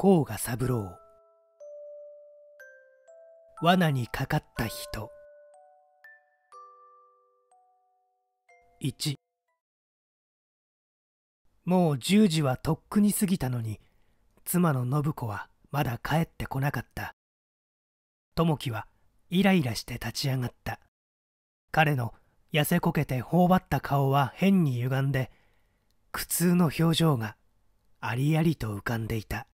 甲賀三郎罠にかかった人1もう10時はとっくに過ぎたのに妻の信子はまだ帰ってこなかった友樹はイライラして立ち上がった彼の痩せこけて頬張った顔は変に歪んで苦痛の表情がありありと浮かんでいた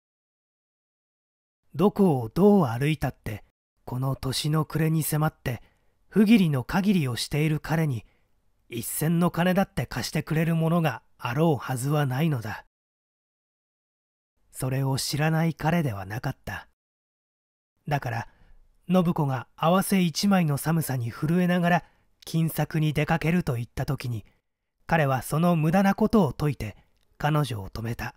どこをどう歩いたってこの年の暮れに迫って不義理の限りをしている彼に一銭の金だって貸してくれるものがあろうはずはないのだそれを知らない彼ではなかっただから信子が合わせ一枚の寒さに震えながら金策に出かけると言った時に彼はその無駄なことを説いて彼女を止めた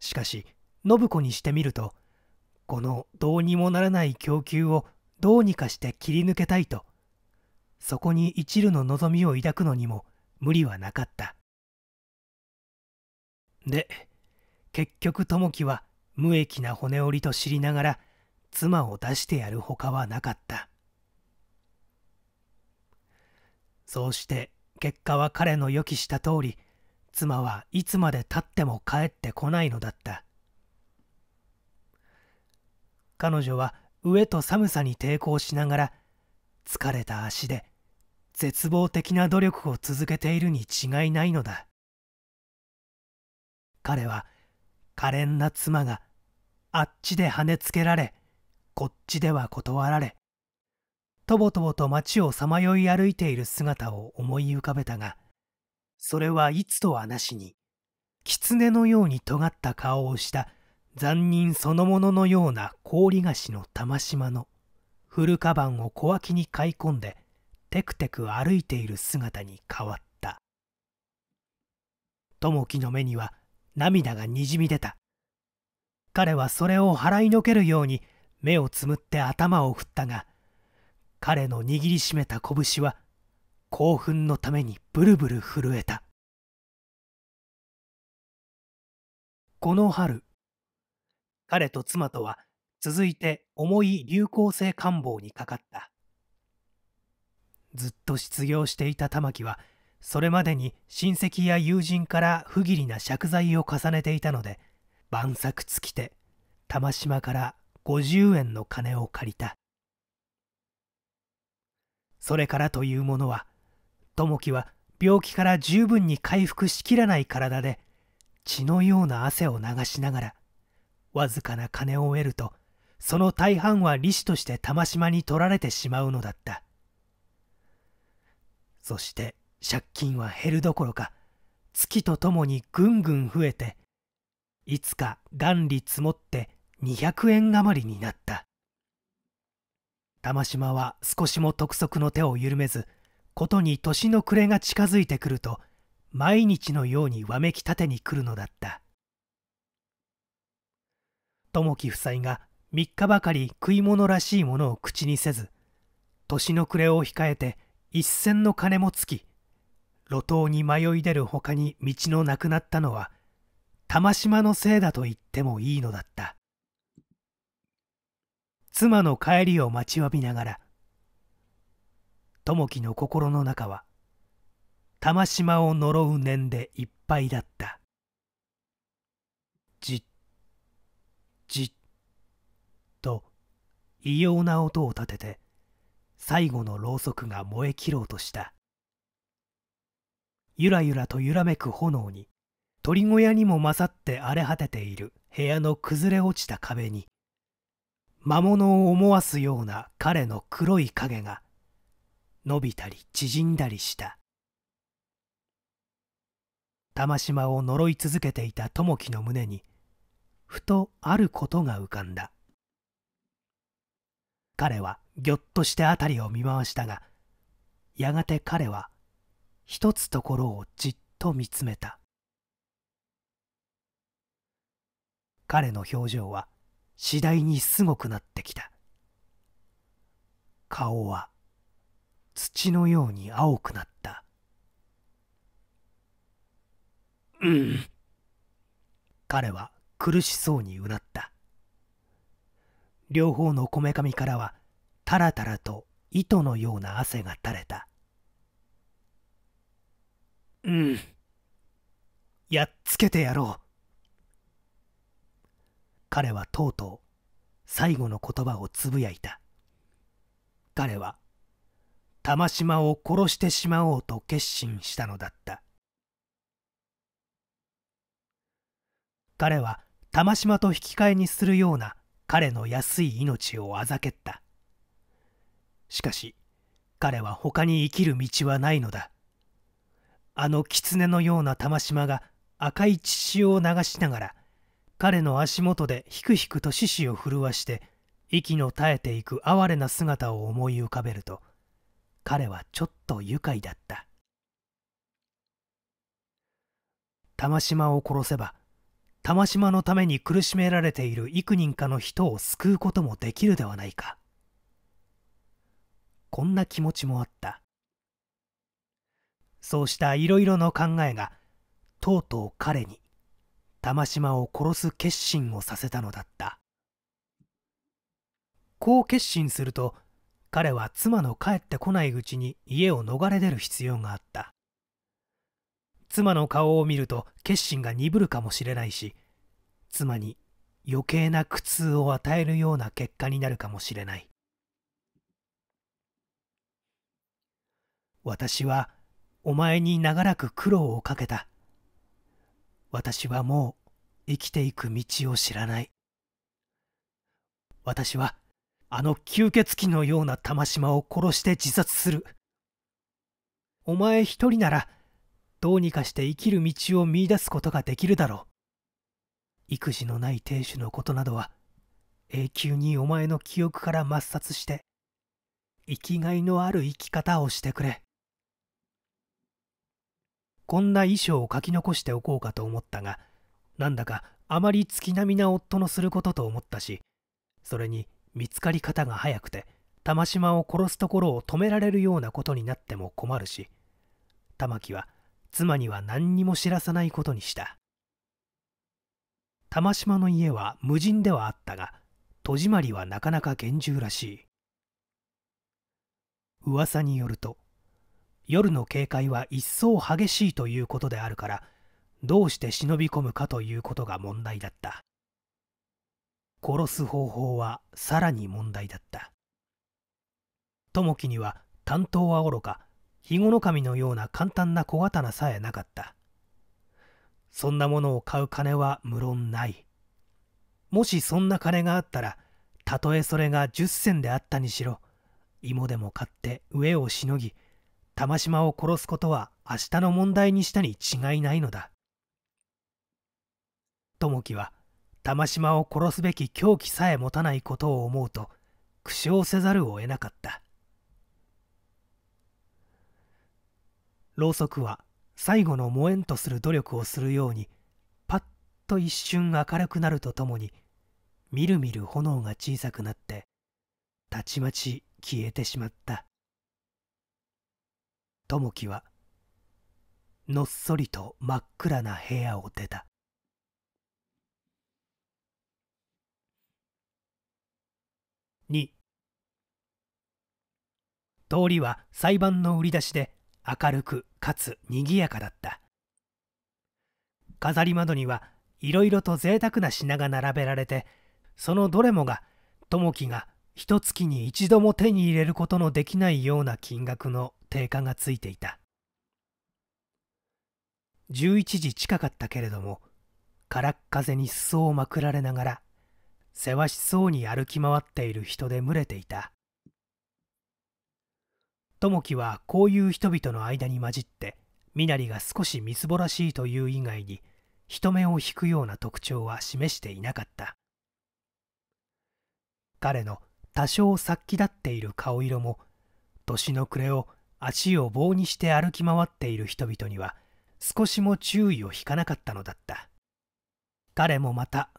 しかし信子にしてみるとこのどうにもならない供給をどうにかして切り抜けたいとそこに一縷の望みを抱くのにも無理はなかったで結局友樹は無益な骨折りと知りながら妻を出してやるほかはなかったそうして結果は彼の予期した通り妻はいつまでたっても帰ってこないのだった彼女は飢えと寒さに抵抗しながら疲れた足で絶望的な努力を続けているに違いないのだ彼は可憐な妻があっちで跳ねつけられこっちでは断られとぼとぼと町をさまよい歩いている姿を思い浮かべたがそれはいつとはなしに狐のように尖った顔をした残忍そのもののような氷菓子の玉島の古カバンを小脇に買い込んでテクテク歩いている姿に変わった友樹の目には涙がにじみ出た彼はそれを払いのけるように目をつむって頭を振ったが彼の握りしめた拳は興奮のためにブルブル震えたこの春彼と妻とは続いて重い流行性感冒にかかったずっと失業していた玉木はそれまでに親戚や友人から不義理な借財を重ねていたので晩作尽きて玉島から50円の金を借りたそれからというものは友樹は病気から十分に回復しきらない体で血のような汗を流しながらわずかな金を得るとその大半は利子として玉島に取られてしまうのだったそして借金は減るどころか月とともにぐんぐん増えていつか元利積もって200円余りになった玉島は少しも督促の手を緩めずことに年の暮れが近づいてくると毎日のようにわめきたてに来るのだった友樹夫妻が3日ばかり食い物らしいものを口にせず年の暮れを控えて一銭の金もつき路頭に迷い出るほかに道のなくなったのは玉島のせいだと言ってもいいのだった妻の帰りを待ちわびながら友樹の心の中は玉島を呪う念でいっぱいだったじっじっと異様な音を立てて最後のろうそくが燃え切ろうとしたゆらゆらと揺らめく炎に鳥小屋にも勝って荒れ果てている部屋の崩れ落ちた壁に魔物を思わすような彼の黒い影が伸びたり縮んだりした玉島を呪い続けていた友樹の胸にふとあることが浮かんだ彼はぎょっとして辺りを見回したがやがて彼は一つところをじっと見つめた彼の表情は次第にすごくなってきた顔は土のように青くなったうん彼は苦しそうにうなった両方のこめかみからはタラタラと糸のような汗が垂れたうんやっつけてやろう彼はとうとう最後の言葉をつぶやいた彼は玉島を殺してしまおうと決心したのだった彼は玉島と引き換えにするような彼の安い命をあざけったしかし彼は他に生きる道はないのだあの狐のような玉島が赤い血潮を流しながら彼の足元でひくひくと獅子を震わして息の絶えていく哀れな姿を思い浮かべると彼はちょっと愉快だった玉島を殺せば玉島のために苦しめられている幾人かの人を救うこともできるではないかこんな気持ちもあったそうしたいろいろの考えがとうとう彼に玉島を殺す決心をさせたのだったこう決心すると彼は妻の帰ってこないうちに家を逃れ出る必要があった妻の顔を見ると決心が鈍るかもしれないし妻に余計な苦痛を与えるような結果になるかもしれない私はお前に長らく苦労をかけた私はもう生きていく道を知らない私はあの吸血鬼のような玉島を殺して自殺するお前一人ならどうにかして生きる道を見いだすことができるだろう育児のない亭主のことなどは永久にお前の記憶から抹殺して生きがいのある生き方をしてくれこんな遺書を書き残しておこうかと思ったがなんだかあまり月並みな夫のすることと思ったしそれに見つかり方が早くて玉島を殺すところを止められるようなことになっても困るし玉木は妻には何にも知らさないことにした玉島の家は無人ではあったが戸締まりはなかなか厳重らしい噂によると夜の警戒は一層激しいということであるからどうして忍び込むかということが問題だった殺す方法はさらに問題だった友樹には担当はおろか肥後神のような簡単な小刀さえなかった。そんなものを買う金は無論ない。もしそんな金があったら、たとえそれが10銭であったにしろ、芋でも買って飢えをしのぎ、玉島を殺すことは明日の問題にしたに違いないのだ。友樹は、玉島を殺すべき狂気さえ持たないことを思うと、苦笑せざるを得なかった。ろうそくは最後の燃えんとする努力をするようにパッと一瞬明るくなるとともにみるみる炎が小さくなってたちまち消えてしまった友樹はのっそりと真っ暗な部屋を出た2通りは裁判の売り出しで明るくかつ賑やかだった飾り窓にはいろいろと贅沢な品が並べられてそのどれもが友樹が一月に一度も手に入れることのできないような金額の定価がついていた11時近かったけれどもからっ風に裾をまくられながらせわしそうに歩き回っている人で群れていた友樹はこういう人々の間に混じって身なりが少しみすぼらしいという以外に人目を引くような特徴は示していなかった彼の多少殺気立っている顔色も年の暮れを足を棒にして歩き回っている人々には少しも注意を引かなかったのだった彼もまた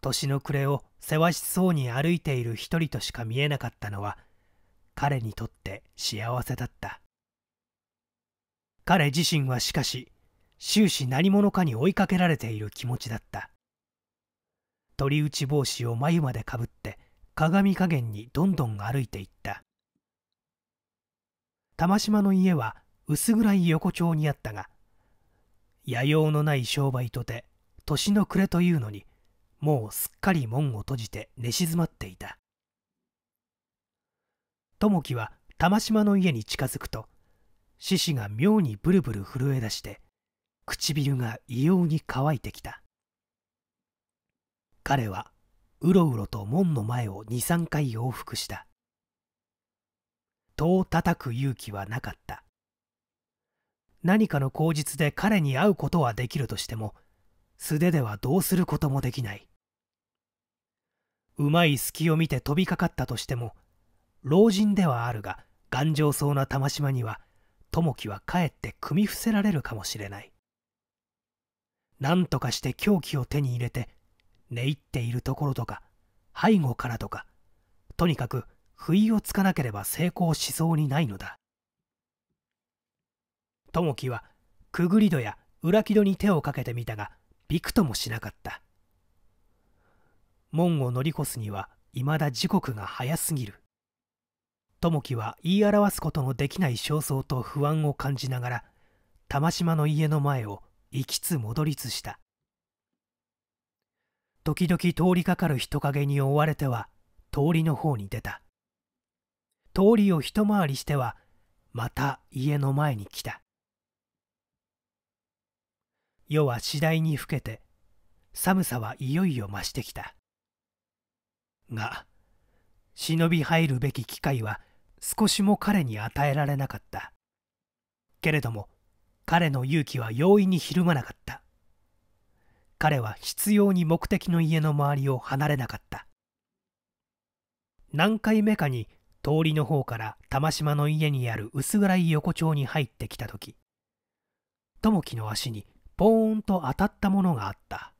年の暮れをせわしそうに歩いている一人としか見えなかったのは彼にとって幸せだった彼自身はしかし終始何者かに追いかけられている気持ちだった鳥打ち帽子を眉までかぶって鏡加減にどんどん歩いていった玉島の家は薄暗い横丁にあったが野用のない商売とて年の暮れというのにもうすっかり門を閉じて寝静まっていた友樹は玉島の家に近づくと獅子が妙にブルブル震え出して唇が異様に乾いてきた彼はうろうろと門の前を23回往復した戸を叩く勇気はなかった何かの口実で彼に会うことはできるとしても素手ではどうすることもできないうまい隙を見て飛びかかったとしても老人ではあるが頑丈そうな玉島には友樹はかえって組み伏せられるかもしれない何とかして凶器を手に入れて寝入っているところとか背後からとかとにかく不意をつかなければ成功しそうにないのだ友樹はくぐり戸や裏木戸に手をかけてみたがびくともしなかった門を乗り越すにはいまだ時刻が早すぎる友樹は言い表すことのできない焦燥と不安を感じながら玉島の家の前を行きつ戻りつした時々通りかかる人影に追われては通りの方に出た通りを一回りしてはまた家の前に来た夜は次第に更けて寒さはいよいよ増してきたが忍び入るべき機会は少しも彼に与えられなかったけれども彼の勇気は容易にひるまなかった彼は執拗に目的の家の周りを離れなかった何回目かに通りの方から玉島の家にある薄暗い横丁に入ってきた時友樹の足にポーンと当たったものがあった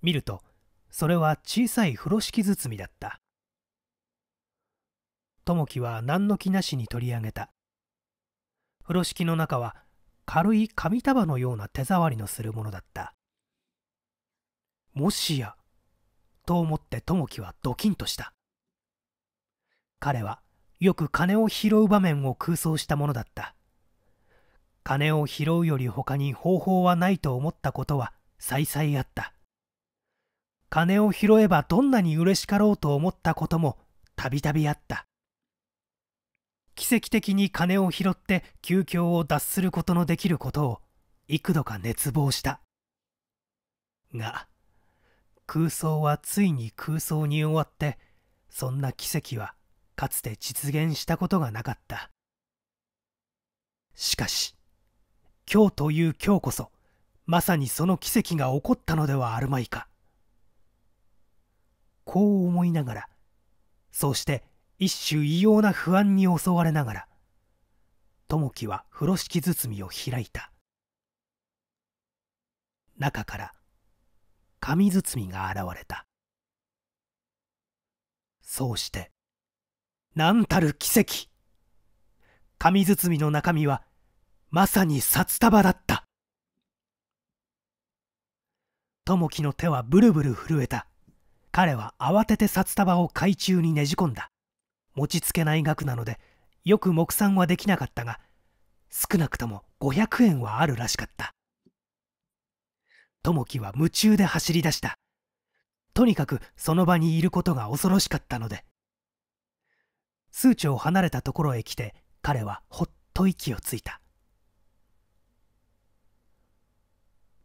見るとそれは小さい風呂敷包みだった友樹は何の気なしに取り上げた風呂敷の中は軽い紙束のような手触りのするものだったもしやと思って友樹はドキンとした彼はよく金を拾う場面を空想したものだった金を拾うより他に方法はないと思ったことは再々あった金を拾えばどんなに嬉しかろうと思ったこともたびたびあった奇跡的に金を拾って急遽を脱することのできることを幾度か熱望したが空想はついに空想に終わってそんな奇跡はかつて実現したことがなかったしかし今日という今日こそまさにその奇跡が起こったのではあるまいかこう思いながらそうして一種異様な不安に襲われながら友樹は風呂敷包みを開いた中から紙包みが現れたそうして何たる奇跡紙包みの中身はまさに札束だった友樹の手はブルブル震えた彼は慌てて札束を海中にねじ込んだ持ちつけない額なのでよく目算はできなかったが少なくとも500円はあるらしかった友樹は夢中で走り出したとにかくその場にいることが恐ろしかったので数丁離れたところへ来て彼はほっと息をついた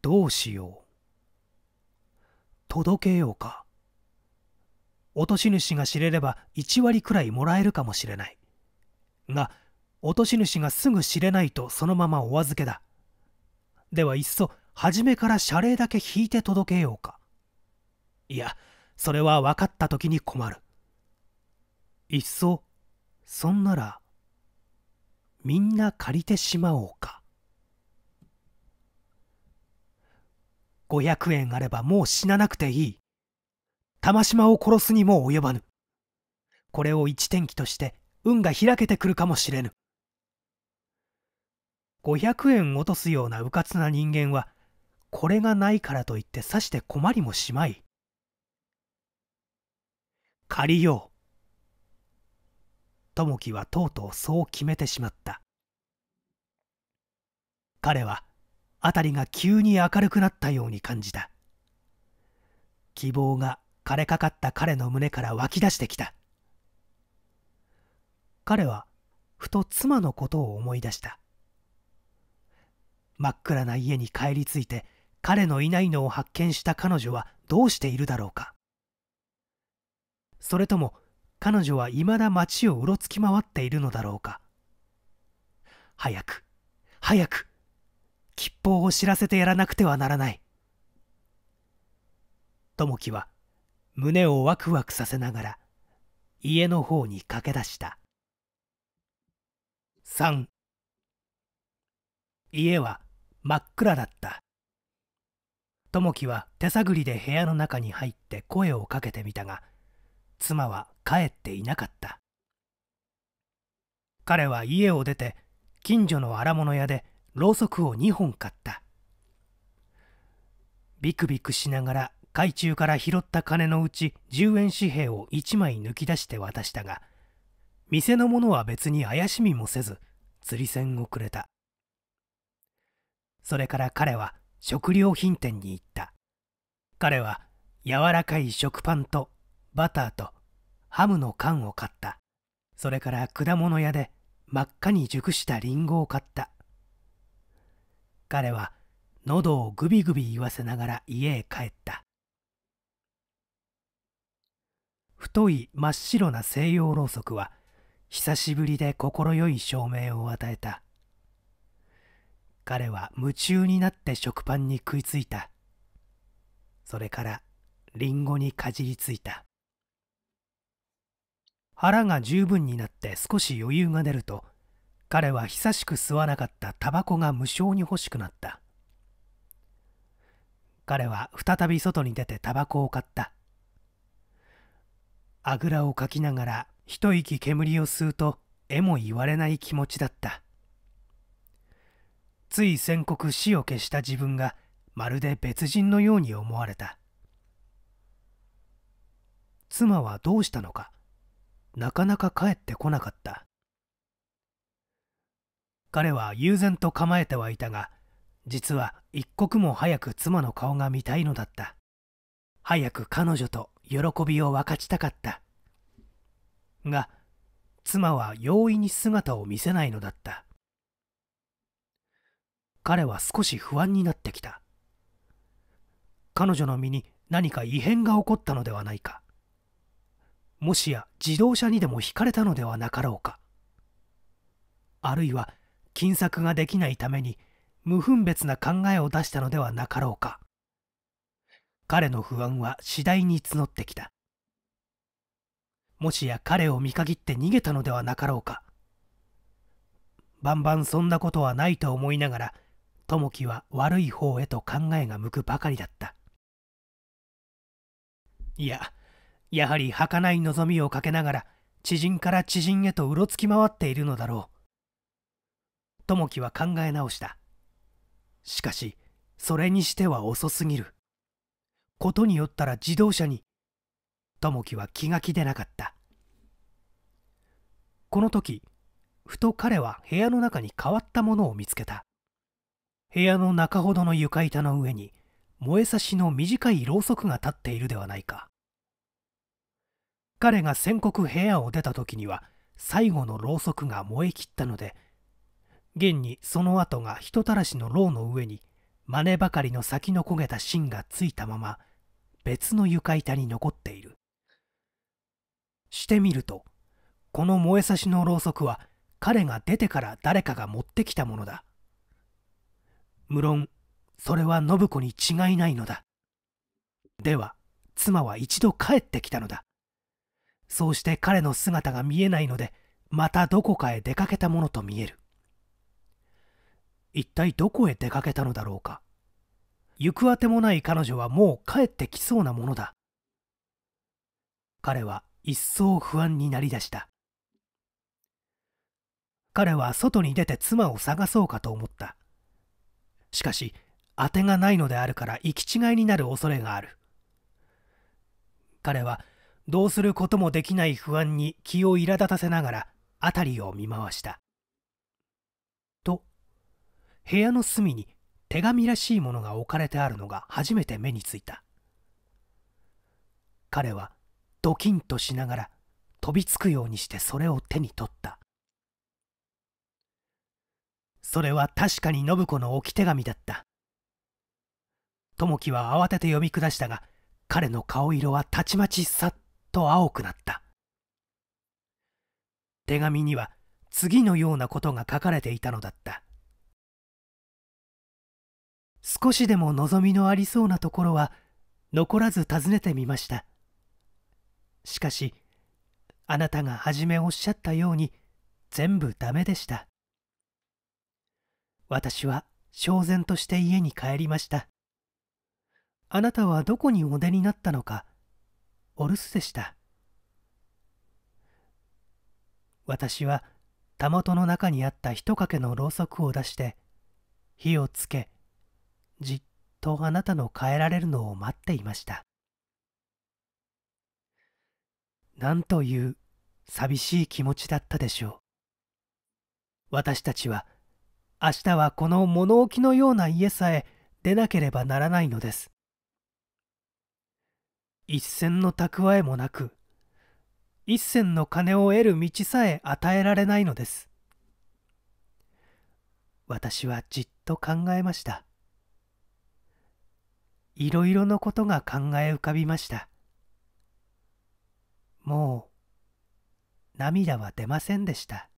どうしよう届けようか落とし主が知れれば1割くらいもらえるかもしれないが落とし主がすぐ知れないとそのままお預けだではいっそ初めから謝礼だけ引いて届けようかいやそれは分かった時に困るいっそそんならみんな借りてしまおうか500円あればもう死ななくていい玉島を殺すにも及ばぬこれを一転機として運が開けてくるかもしれぬ500円落とすようなうかつな人間はこれがないからといってさして困りもしまい借りよう友樹はとうとうそう決めてしまった彼は辺りが急に明るくなったように感じた希望が枯れかかった彼の胸から湧き出してきた彼はふと妻のことを思い出した真っ暗な家に帰り着いて彼のいないのを発見した彼女はどうしているだろうかそれとも彼女はいまだ街をうろつき回っているのだろうか早く早く吉報を知らせてやらなくてはならない友樹は胸をワクワクさせながら家の方に駆け出した3家は真っ暗だった友樹は手探りで部屋の中に入って声をかけてみたが妻は帰っていなかった彼は家を出て近所の荒物屋でろうそくを2本買ったビクビクしながら海中から拾った金のうち10円紙幣を1枚抜き出して渡したが店の者は別に怪しみもせず釣り銭をくれたそれから彼は食料品店に行った彼は柔らかい食パンとバターとハムの缶を買ったそれから果物屋で真っ赤に熟したリンゴを買った彼は喉をグビグビ言わせながら家へ帰った太い真っ白な西洋ろうそくは久しぶりで快い照明を与えた彼は夢中になって食パンに食いついたそれからリンゴにかじりついた腹が十分になって少し余裕が出ると彼は久しく吸わなかったタバコが無性に欲しくなった彼は再び外に出てタバコを買ったあぐらをかきながら一息煙を吸うとえも言われない気持ちだったつい宣告死を消した自分がまるで別人のように思われた妻はどうしたのかなかなか帰ってこなかった彼は悠然と構えてはいたが実は一刻も早く妻の顔が見たいのだった早く彼女と喜びを分かちたかったが妻は容易に姿を見せないのだった彼は少し不安になってきた彼女の身に何か異変が起こったのではないかもしや自動車にでも引かれたのではなかろうかあるいは金策ができないために無分別な考えを出したのではなかろうか彼の不安は次第に募ってきたもしや彼を見限って逃げたのではなかろうかバンバンそんなことはないと思いながら友樹は悪い方へと考えが向くばかりだったいややはり儚い望みをかけながら知人から知人へとうろつき回っているのだろう友樹は考え直したしかしそれにしては遅すぎることによったら自動車に友樹は気が気でなかったこの時ふと彼は部屋の中に変わったものを見つけた部屋の中ほどの床板の上に燃えさしの短いろうそくが立っているではないか彼が宣告部屋を出た時には最後のろうそくが燃え切ったので現にその後が人たらしのろうの上に真似ばかりの先の焦げた芯がついたまま別の床板に残っているしてみるとこの燃えさしのろうそくは彼が出てから誰かが持ってきたものだ無論それは信子に違いないのだでは妻は一度帰ってきたのだそうして彼の姿が見えないのでまたどこかへ出かけたものと見える一体どこへ出かけたのだろうか行くあてもない彼女はもう帰ってきそうなものだ彼は一層不安になりだした彼は外に出て妻を探そうかと思ったしかし当てがないのであるから行き違いになる恐れがある彼はどうすることもできない不安に気を苛立たせながら辺りを見回したと部屋の隅に手紙らしいものが置かれてあるのが初めて目についた彼はドキンとしながら飛びつくようにしてそれを手に取ったそれは確かに信子の置き手紙だった友樹は慌てて読み下したが彼の顔色はたちまちさっと青くなった手紙には次のようなことが書かれていたのだった少しでも望みのありそうなところは残らず尋ねてみましたしかしあなたが初めおっしゃったように全部ダメでした私は焦然として家に帰りましたあなたはどこにお出になったのかお留守でした私はたもとの中にあった一かけのろうそくを出して火をつけじっとあなたの帰られるのを待っていましたなんという寂しい気持ちだったでしょう私たちは明日はこの物置のような家さえ出なければならないのです一銭の蓄えもなく一銭の金を得る道さえ与えられないのです私はじっと考えましたいろいろのことが考え浮かびました。もう涙は出ませんでした。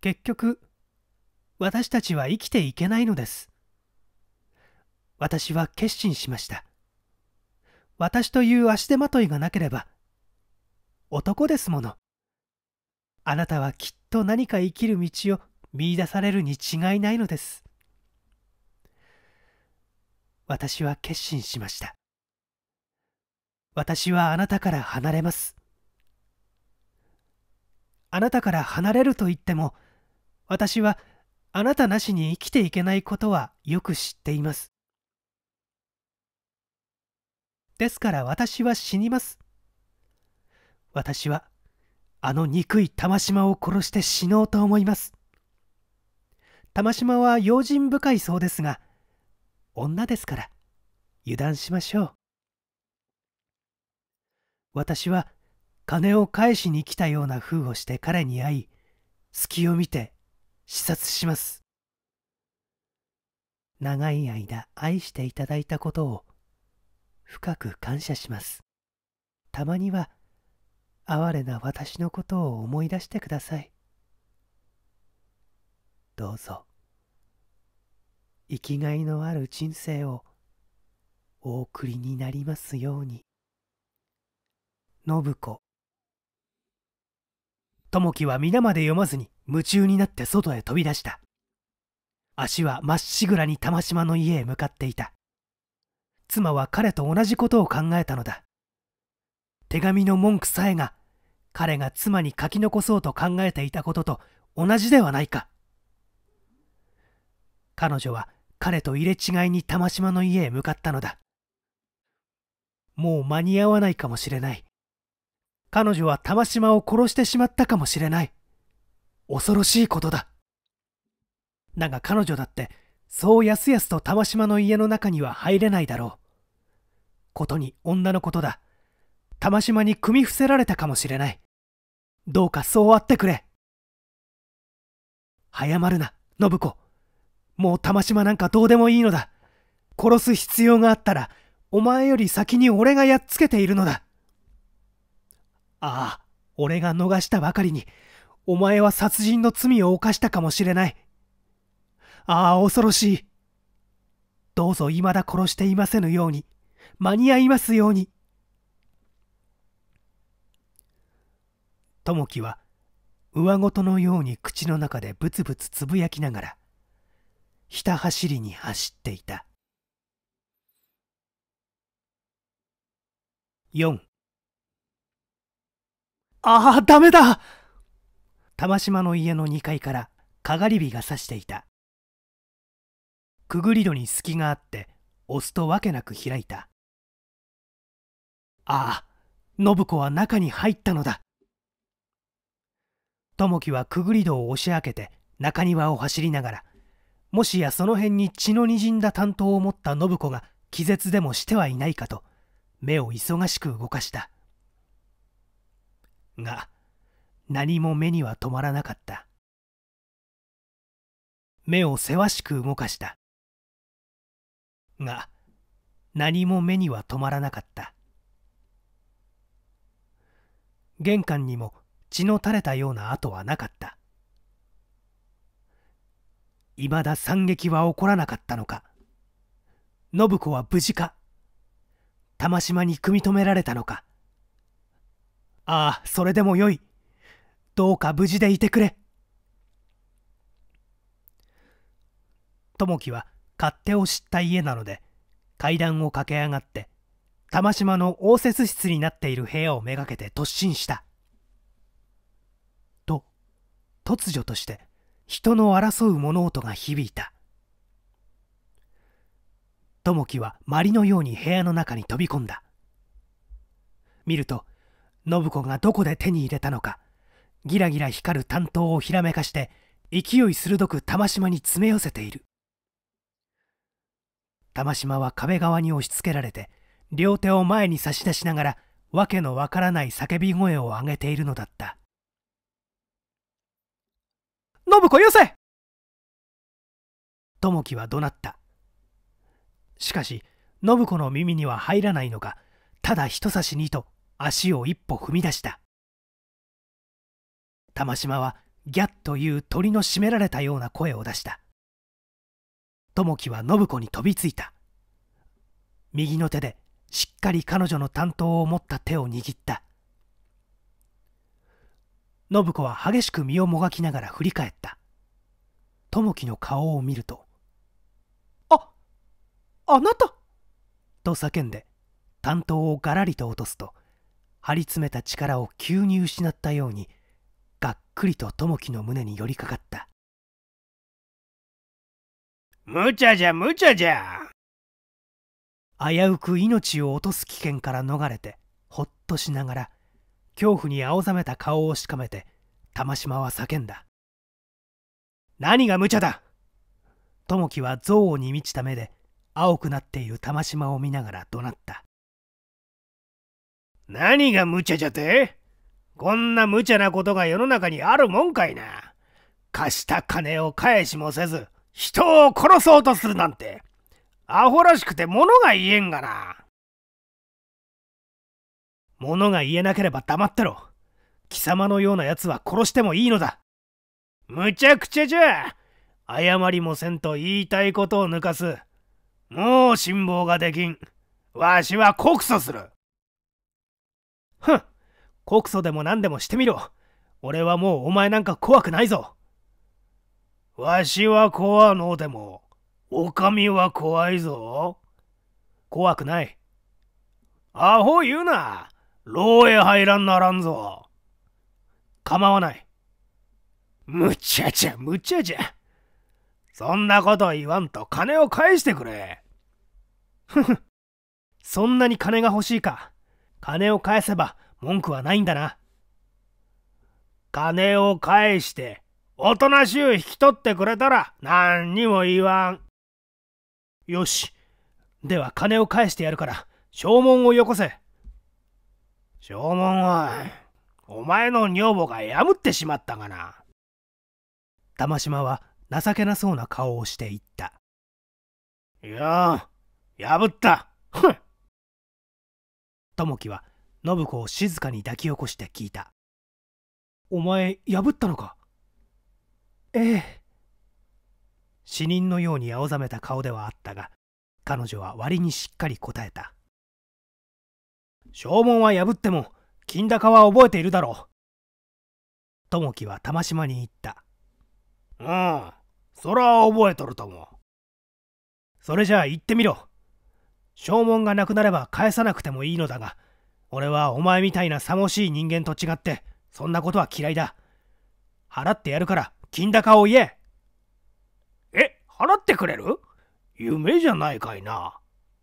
結局、私たちは生きていけないのです。私は決心しました。私という足手まといがなければ、男ですもの。あなたはきっと何か生きる道を見いだされるに違いないのです。私は決心しました私はあなたから離れますあなたから離れると言っても私はあなたなしに生きていけないことはよく知っていますですから私は死にます私はあの憎い玉島を殺して死のうと思います玉島は用心深いそうですが女ですから油断しましょう私は金を返しに来たような封をして彼に会い隙を見て視察します長い間愛していただいたことを深く感謝しますたまには哀れな私のことを思い出してくださいどうぞ生きがいのある人生をお送りになりますように信子友樹は皆まで読まずに夢中になって外へ飛び出した足はまっしぐらに玉島の家へ向かっていた妻は彼と同じことを考えたのだ手紙の文句さえが彼が妻に書き残そうと考えていたことと同じではないか彼女は彼と入れ違いに玉島の家へ向かったのだもう間に合わないかもしれない彼女は玉島を殺してしまったかもしれない恐ろしいことだだが彼女だってそうやすやすと玉島の家の中には入れないだろうことに女のことだ玉島に組み伏せられたかもしれないどうかそうあってくれ早まるな信子もう玉島なんかどうでもいいのだ。殺す必要があったら、お前より先に俺がやっつけているのだ。ああ、俺が逃したばかりに、お前は殺人の罪を犯したかもしれない。ああ、恐ろしい。どうぞ未だ殺していませぬように、間に合いますように。友樹は、上ごとのように口の中でブツブツつぶやきながら、ひた走りに走っていた4ああダメだ玉島の家の2階からかがり火がさしていたくぐり戸に隙があって押すとわけなく開いたああ信子は中に入ったのだ友樹はくぐり戸を押し開けて中庭を走りながらもしやその辺に血のにじんだ担当を持った信子が気絶でもしてはいないかと目を忙しく動かしたが何も目には止まらなかった目をせわしく動かしたが何も目には止まらなかった玄関にも血の垂れたような跡はなかった未だ惨劇は起こらなかったのか信子は無事か玉島に組み止められたのかああそれでもよいどうか無事でいてくれ友樹は勝手を知った家なので階段を駆け上がって玉島の応接室になっている部屋をめがけて突進したと突如として人の争う物音が響いた友樹はまりのように部屋の中に飛び込んだ見ると信子がどこで手に入れたのかギラギラ光る担当をひらめかして勢い鋭く玉島に詰め寄せている玉島は壁側に押し付けられて両手を前に差し出しながら訳のわからない叫び声を上げているのだった信子よせ友樹は怒鳴った。しかし、信子の耳には入らないのか、ただ人差しにと足を一歩踏み出した。玉島はギャッという鳥の締められたような声を出した。友樹は信子に飛びついた。右の手でしっかり彼女の担当を持った手を握った。信子は激しく身をもがきながら振り返った友樹の顔を見ると「ああなた!」と叫んで担当をがらりと落とすと張り詰めた力を急に失ったようにがっくりと友樹の胸に寄りかかった「むちゃじゃむちゃじゃ!」危うく命を落とす危険から逃れてほっとしながら恐怖に青ざめた顔をしかめて玉島は叫んだ何が無茶だ友樹は憎悪に満ちた目で青くなっている玉島を見ながら怒鳴った何が無茶じゃてこんな無茶なことが世の中にあるもんかいな貸した金を返しもせず人を殺そうとするなんてアホらしくて物が言えんがな物が言えなければ黙ってろ。貴様のような奴は殺してもいいのだ。むちゃくちゃじゃ謝りもせんと言いたいことを抜かす。もう辛抱ができん。わしは告訴する。ふん、告訴でも何でもしてみろ。俺はもうお前なんか怖くないぞ。わしは怖のでも、お将は怖いぞ。怖くない。アホ言うな。牢へ入らんならんぞ。構わない。むちゃちゃむちゃちゃ。そんなこと言わんと金を返してくれ。ふふ。そんなに金が欲しいか。金を返せば文句はないんだな。金を返して、おとなしゅう引き取ってくれたら何にも言わん。よし。では金を返してやるから、証文をよこせ。正門はお前の女房が破ってしまったがな玉島は情けなそうな顔をしていったいや破ったふん友樹は信子を静かに抱き起こして聞いたお前破ったのかええ死人のように青ざめた顔ではあったが彼女は割にしっかり答えた証文は破っても金高は覚えているだろう。友樹は玉島に言った。うん、そら覚えとると思う。それじゃあ行ってみろ。証文がなくなれば返さなくてもいいのだが、俺はお前みたいなさ寂しい人間と違って、そんなことは嫌いだ。払ってやるから、金高を言え。え、払ってくれる夢じゃないかいな。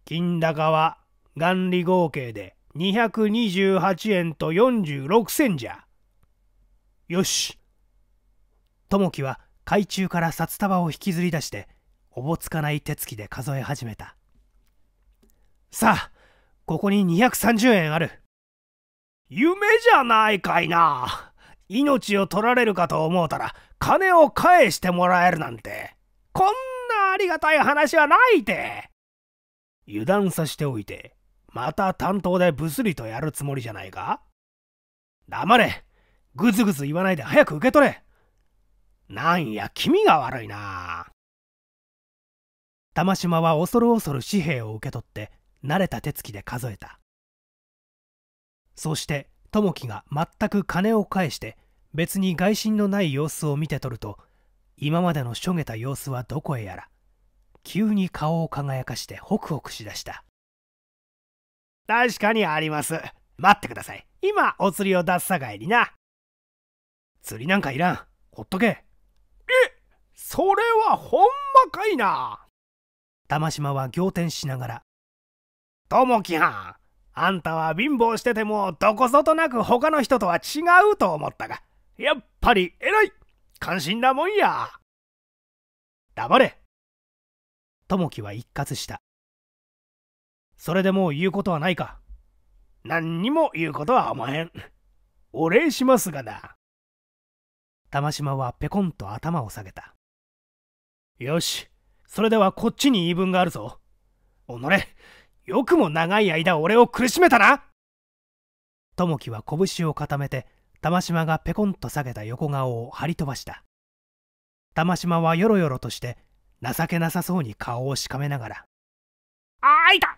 金高は、元利合計で228円と46銭じゃ。よし。友樹は海中から札束を引きずり出して、おぼつかない手つきで数え始めた。さあ、ここに230円ある。夢じゃないかいな。命を取られるかと思うたら、金を返してもらえるなんて、こんなありがたい話はないて。油断させておいて、また担当でブスリとやるつもりじゃないか黙れぐずぐず言わないで早く受け取れなんや気味が悪いな玉島は恐る恐る紙幣を受け取って慣れた手つきで数えたそして友樹が全く金を返して別に外心のない様子を見て取ると今までのしょげた様子はどこへやら急に顔を輝かしてホクホクしだした確かにあります。待ってください。今、お釣りを出すさかいにな。釣りなんかいらん。ほっとけ。えそれはほんまかいな。玉島は仰天しながら。ともきはん、あんたは貧乏しててもどこぞとなく他の人とは違うと思ったが、やっぱり偉い関心なもんや黙れともきは一喝した。それでもう言うことはないか。何にも言うことはまへん。お礼しますがな。玉島はぺこんと頭を下げた。よし、それではこっちに言い分があるぞ。おのれ、よくも長い間俺を苦しめたな友樹は拳を固めて、玉島がぺこんと下げた横顔を張り飛ばした。玉島はよろよろとして、情けなさそうに顔をしかめながら。あいた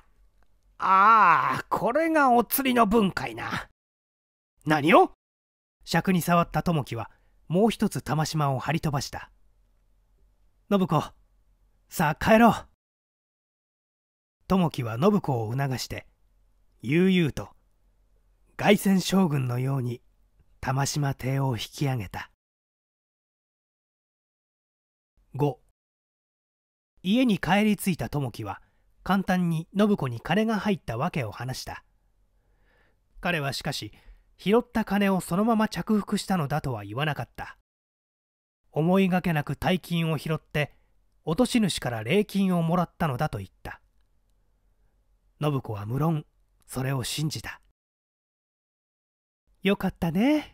ああ、これがお釣りの分解な。何を尺に触った友樹は、もう一つ玉島を張り飛ばした。信子、さあ帰ろう。友樹は信子を促して、悠々と、凱旋将軍のように、玉島邸を引き上げた。5家に帰り着いた友樹は、簡単に信子に金が入った訳を話した彼はしかし拾った金をそのまま着服したのだとは言わなかった思いがけなく大金を拾って落とし主から礼金をもらったのだと言った信子は無論それを信じたよかったね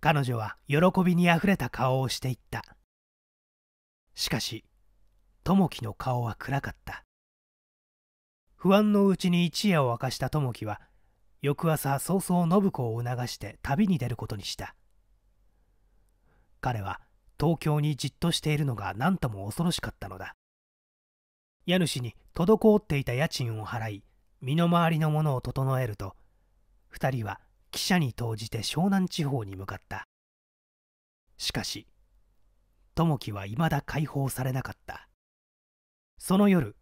彼女は喜びにあふれた顔をしていったしかし友樹の顔は暗かった不安のうちに一夜を明かした友樹は翌朝早々信子を促して旅に出ることにした彼は東京にじっとしているのが何とも恐ろしかったのだ家主に滞っていた家賃を払い身の回りのものを整えると2人は汽車に投じて湘南地方に向かったしかし友樹はいまだ解放されなかったその夜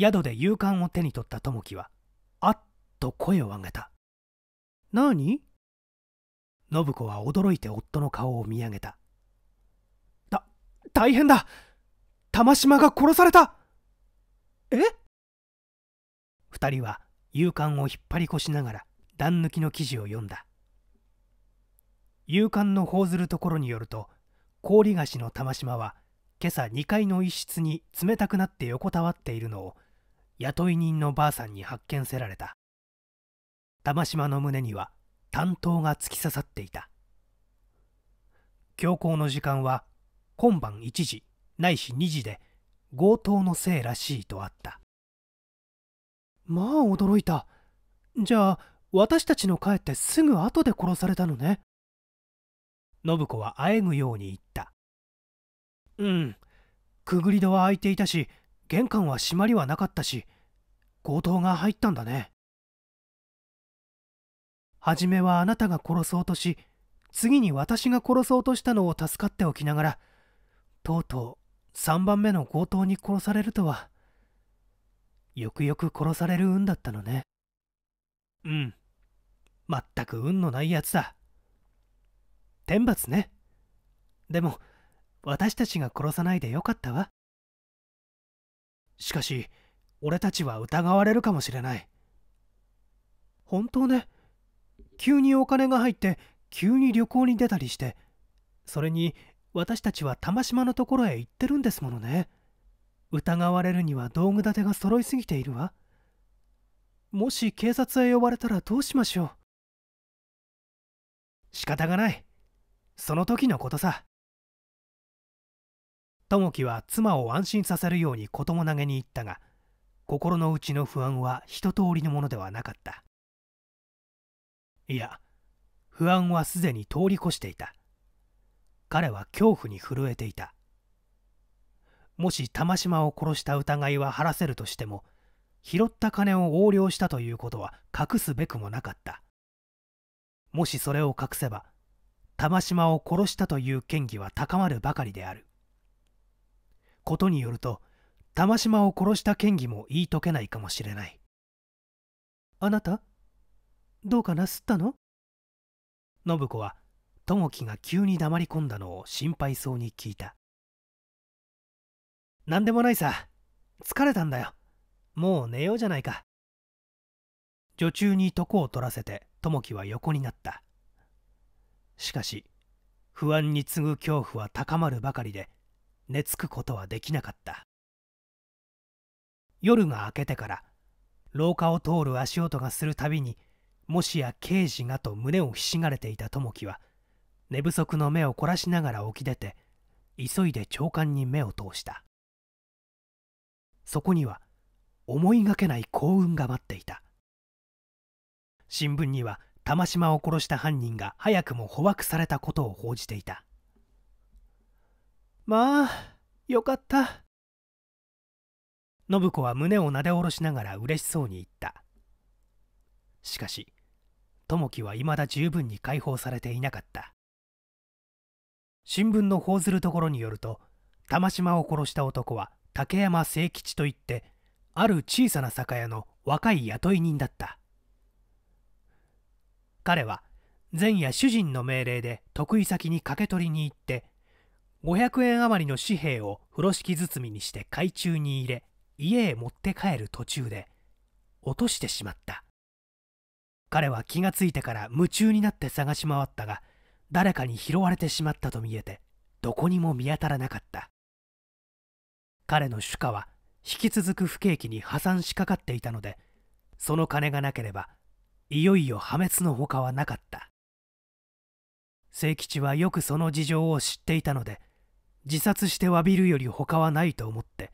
宿で勇敢を手に取った友樹はあっと声を上げた「何?」信子は驚いて夫の顔を見上げた「た大変だ玉島が殺されたえ」え二人は勇敢を引っ張り越しながら段抜きの記事を読んだ勇敢の報ずるところによると氷菓子の玉島は今朝2階の一室に冷たくなって横たわっているのを雇い人のばあさんに発見せられた玉島の胸には担当が突き刺さっていた強行の時間は今晩1時ないし2時で強盗のせいらしいとあったまあ驚いたじゃあ私たちの帰ってすぐ後で殺されたのね信子はあえぐように言ったうんくぐり戸は開いていたし玄関は閉まりはなかったし強盗が入ったんだね初めはあなたが殺そうとし次に私が殺そうとしたのを助かっておきながらとうとう3番目の強盗に殺されるとはよくよく殺される運だったのねうん全く運のないやつだ天罰ねでも私たちが殺さないでよかったわしかし俺たちは疑われるかもしれない本当ね急にお金が入って急に旅行に出たりしてそれに私たちは玉島のところへ行ってるんですものね疑われるには道具立てが揃いすぎているわもし警察へ呼ばれたらどうしましょう仕方がないその時のことさ友樹は妻を安心させるように子供投げに行ったが心の内の不安は一通りのものではなかったいや不安はすでに通り越していた彼は恐怖に震えていたもし玉島を殺した疑いは晴らせるとしても拾った金を横領したということは隠すべくもなかったもしそれを隠せば玉島を殺したという嫌疑は高まるばかりであることによると玉島を殺した嫌疑も言い解けないかもしれないあなたどうかなすったの信子は友樹が急に黙り込んだのを心配そうに聞いた何でもないさ疲れたんだよもう寝ようじゃないか女中に床を取らせて友樹は横になったしかし不安に次ぐ恐怖は高まるばかりで寝つくことはできなかった夜が明けてから廊下を通る足音がするたびにもしや刑事がと胸をひしがれていた友樹は寝不足の目を凝らしながら起き出て急いで長官に目を通したそこには思いがけない幸運が待っていた新聞には玉島を殺した犯人が早くも捕獲されたことを報じていたまあ、よかった。信子は胸をなで下ろしながら嬉しそうに言った。しかし、友樹は未だ十分に解放されていなかった。新聞の報ずるところによると、玉島を殺した男は竹山清吉といって、ある小さな酒屋の若い雇い人だった。彼は前夜主人の命令で得意先に駆け取りに行って500円余りの紙幣を風呂敷包みにして海中に入れ家へ持って帰る途中で落としてしまった彼は気がついてから夢中になって探し回ったが誰かに拾われてしまったと見えてどこにも見当たらなかった彼の主家は引き続く不景気に破産しかかっていたのでその金がなければいよいよ破滅のほかはなかった清吉はよくその事情を知っていたので自殺して詫びるより他はないと思って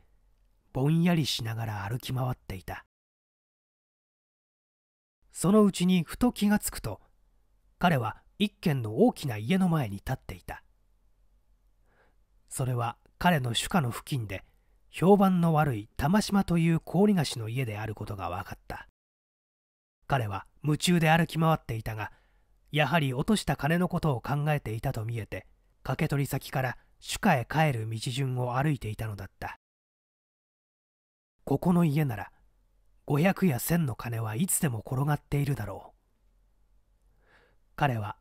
ぼんやりしながら歩き回っていたそのうちにふと気がつくと彼は一軒の大きな家の前に立っていたそれは彼の主家の付近で評判の悪い玉島という氷菓子の家であることが分かった彼は夢中で歩き回っていたがやはり落とした金のことを考えていたと見えて掛け取り先から主家へ帰る道順を歩いていたのだったここの家なら500や1000の金はいつでも転がっているだろう彼は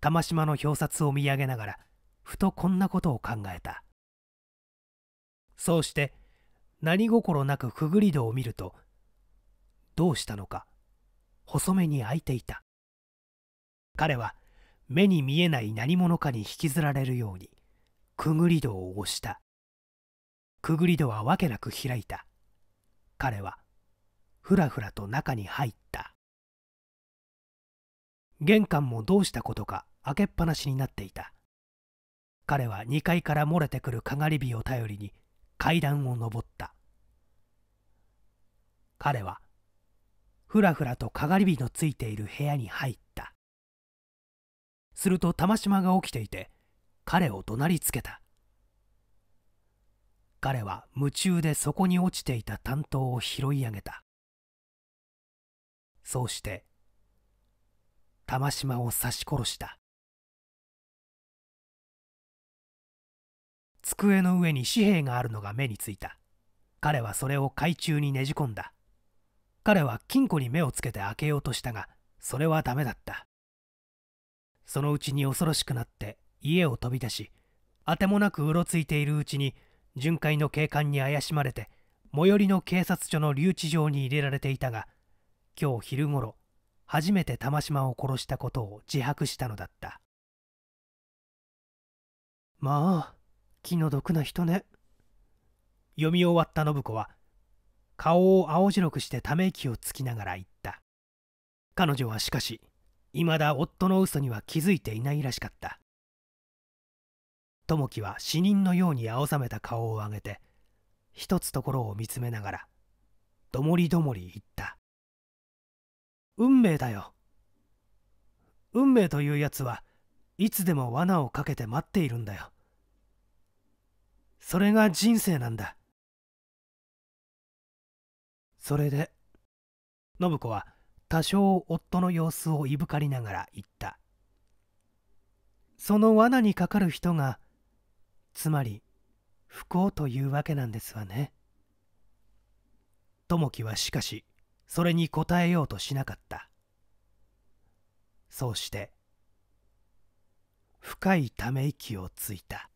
玉島の表札を見上げながらふとこんなことを考えたそうして何心なくくぐり戸を見るとどうしたのか細めに開いていた彼は目に見えない何者かに引きずられるようにくぐり戸を押したくぐり戸はわけなく開いた彼はふらふらと中に入った玄関もどうしたことか開けっぱなしになっていた彼は2階から漏れてくるかがり火を頼りに階段を上った彼はふらふらとかがり火のついている部屋に入ったすると玉島が起きていて彼を怒鳴りつけた彼は夢中でそこに落ちていた担当を拾い上げたそうして玉島を刺し殺した机の上に紙幣があるのが目についた彼はそれを海中にねじ込んだ彼は金庫に目をつけて開けようとしたがそれはダメだったそのうちに恐ろしくなって家を飛び出しあてもなくうろついているうちに巡回の警官に怪しまれて最寄りの警察署の留置場に入れられていたが今日昼頃初めて玉島を殺したことを自白したのだったまあ気の毒な人ね読み終わった信子は顔を青白くしてため息をつきながら言った彼女はしかしいまだ夫の嘘には気づいていないらしかった友樹は死人のように青ざめた顔を上げて一つところを見つめながらどもりどもり言った運命だよ運命というやつはいつでも罠をかけて待っているんだよそれが人生なんだそれで信子は多少夫の様子をいぶかりながら言ったその罠にかかる人がつまり不幸というわけなんですわね友樹はしかしそれに答えようとしなかったそうして深いため息をついた